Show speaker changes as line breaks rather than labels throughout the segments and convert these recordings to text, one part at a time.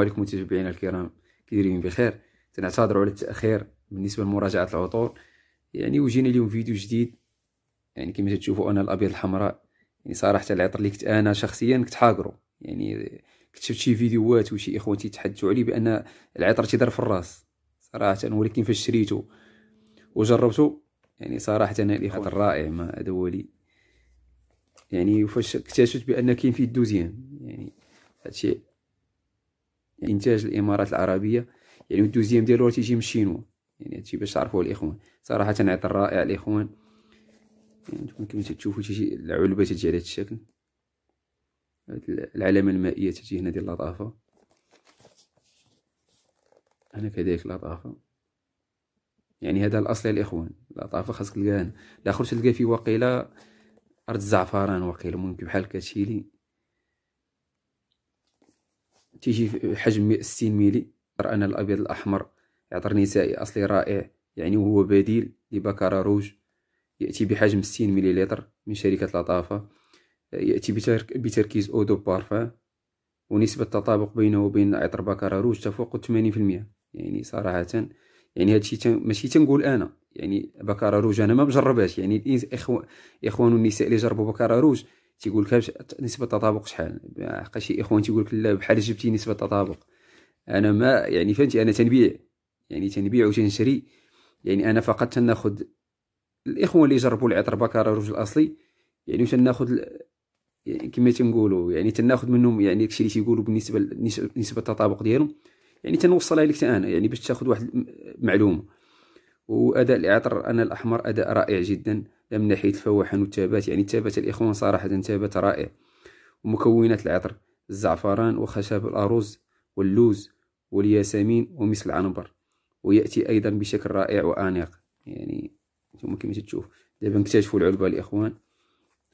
عليكم متابعينا الكرام كديرين بخير تنعتذر على التاخير بالنسبه لمراجعه العطور يعني وجينا اليوم فيديو جديد يعني كما تشوفوا انا الابيض الحمراء يعني صراحه العطر اللي كنت انا شخصيا كنت حاقره يعني كتشفت شي فيديوهات وشي اخوان تيتحدثوا عليه بان العطر تيضر في الراس صراحه ولكن فاش شريته وجربته يعني صراحه انا العطر رائع ما ادولي يعني وفاش اكتشفت بان كاين فيه الدوزيام يعني هادشي انتاج الامارات العربيه يعني الدوزيام ديالو تيجي من الشينوا يعني هادشي باش تعرفوه الاخوان صراحه عطر رائع الاخوان يعني نتوما كما تشوفوا تيجي العلبه تجي على هذا الشكل العلامه المائيه تجي هنا ديال اللطافه هنا كذلك لطافه يعني هذا الاصل يا الاخوان لطافه خاصك تلقاها هنا الاخر تلقاه فيه وقيله ارض الزعفران وقيله ممكن بحال كاتشيلي تيجي حجم 60 ميلي انا الابيض الاحمر يعطر نسائي اصلي رائع يعني وهو بديل لبكارا روج ياتي بحجم 60 مليلتر من شركه لطافه ياتي بتركيز اودو بارفان ونسبة التطابق بينه وبين عطر بكارا روج تفوق 80% يعني صراحة يعني هادشي تن... ماشي تنقول انا يعني بكارا روج انا ما مجرباش يعني الاخوان النساء اللي جربوا بكارا روج تيقول لك نسبه التطابق شحال حقا شي اخوان تيقول لك لا بحال جبتي نسبه التطابق انا ما يعني فهمتي انا تنبيع يعني تنبيع وتنشري يعني انا فقط تناخذ الاخوان اللي جربوا العطر بكره الرجل الاصلي يعني تناخذ يعني كما تنقولوا يعني تناخذ منهم يعني داكشي اللي تيقولوا بالنسبه نسبه التطابق ديالهم يعني تنوصلها لك انا يعني باش تاخذ واحد المعلومه واداء الاعطر انا الاحمر اداء رائع جدا لم من ناحيه الفواحن والتابات يعني تابات الاخوان صراحه تابات رائع ومكونات العطر الزعفران وخشب الارز واللوز والياسمين ومثل العنبر وياتي ايضا بشكل رائع وانيق يعني انتم كما تشوف دابا نكتشفوا العلبه الاخوان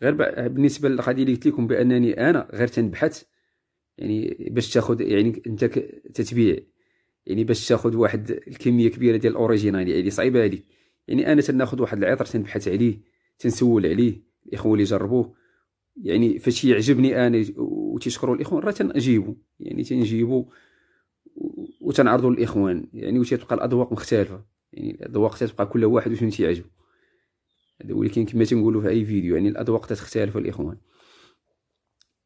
غير بالنسبه للقضيه اللي قلت لكم بانني انا غير تنبحث يعني باش تاخذ يعني انت تتبيع يعني باش تاخذ واحد الكميه كبيره ديال الاوريجينال يعني صعيبه عليك يعني انا تناخذ واحد العطر تنبحث عليه تنسول عليه الاخوه اللي جربوه يعني فاش يعجبني انا وتيشكروا الاخوان راه تنجيبو يعني تنجيبو وتنعرضو للاخوان يعني وتتبقى الاذواق مختلفه يعني الاذواق تتبقى كل واحد وشنو تيعجبو ولكن كما تنقولوا في اي فيديو يعني الاذواق تختلف الاخوان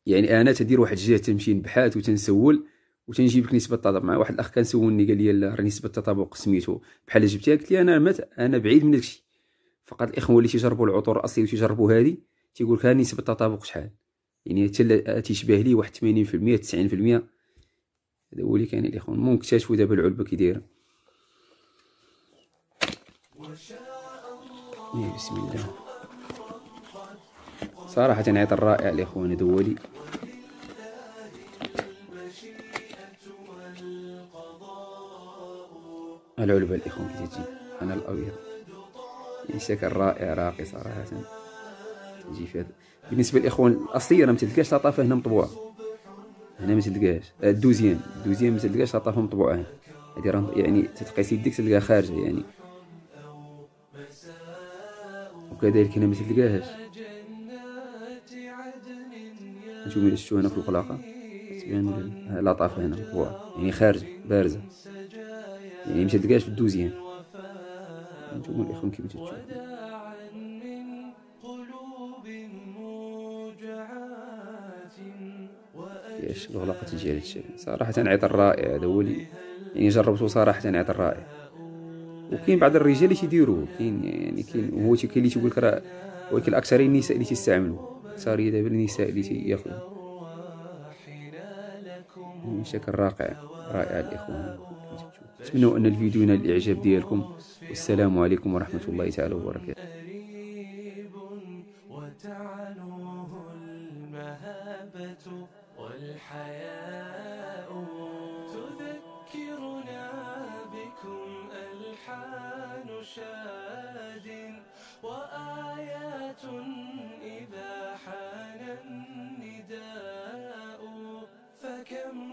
يعني انا تدير واحد الجهه تمشي نبحث وتنسول وتنجيب لك نسبه التطابق مع واحد الاخ كان سولني قال لي راه نسبه التطابق سميتو بحال جبتها قلت لي انا مات انا بعيد من داكشي فقط الاخوه اللي تيجربوا العطور الاصليه وتيجربوا هذه تيقول لك نسبه التطابق شحال يعني حتى آه، تيشبه لي واحد 80% 90% هذا هو اللي كاين الاخوان المهم اكتشفوا دابا العلبه كي دايره إيه، بسم الله صراحه عيط رائع الاخوان هذا هو العلبة الإخوان كي تجي أنا الأبيض شكل رائع راقي صراحة تجي في هذا بالنسبة للإخوان الأصلية راه متلقاش لطافة هنا مطبوعة آه، هنا متلقاش الدوزيام الدوزيام متلقاش لطافة مطبوعة هنا هادي راه يعني تتقيس يديك تلقاها خارجة يعني وكذلك هنا متلقاهاش نشوف شفتو هنا في القلاقة تبان لطافة هنا مطبوعة يعني خارجة بارزة يعني مش هتلقاش في الدوزيام نشوفوا الاخوان كيف تشوفوا ياش الغلاقه تجي على الشيء صراحه عطر رائع هذا هو اللي يعني جربته صراحه عطر رائع وكاين بعض الرجال اللي تيديروه كاين يعني كاين هو كاين اللي تيقول لك راه ولكن الاكثريه النساء اللي تيستعملوه صار دابا النساء اللي تياخذوه شكل رائع رائع الاخوان نتمنى ان الفيديو ينال الاعجاب ديالكم والسلام عليكم ورحمه الله تعالى وبركاته وتعلوه المهابه والحياء تذكرنا بكم الحان شاد وايات اذا حان النداء فكم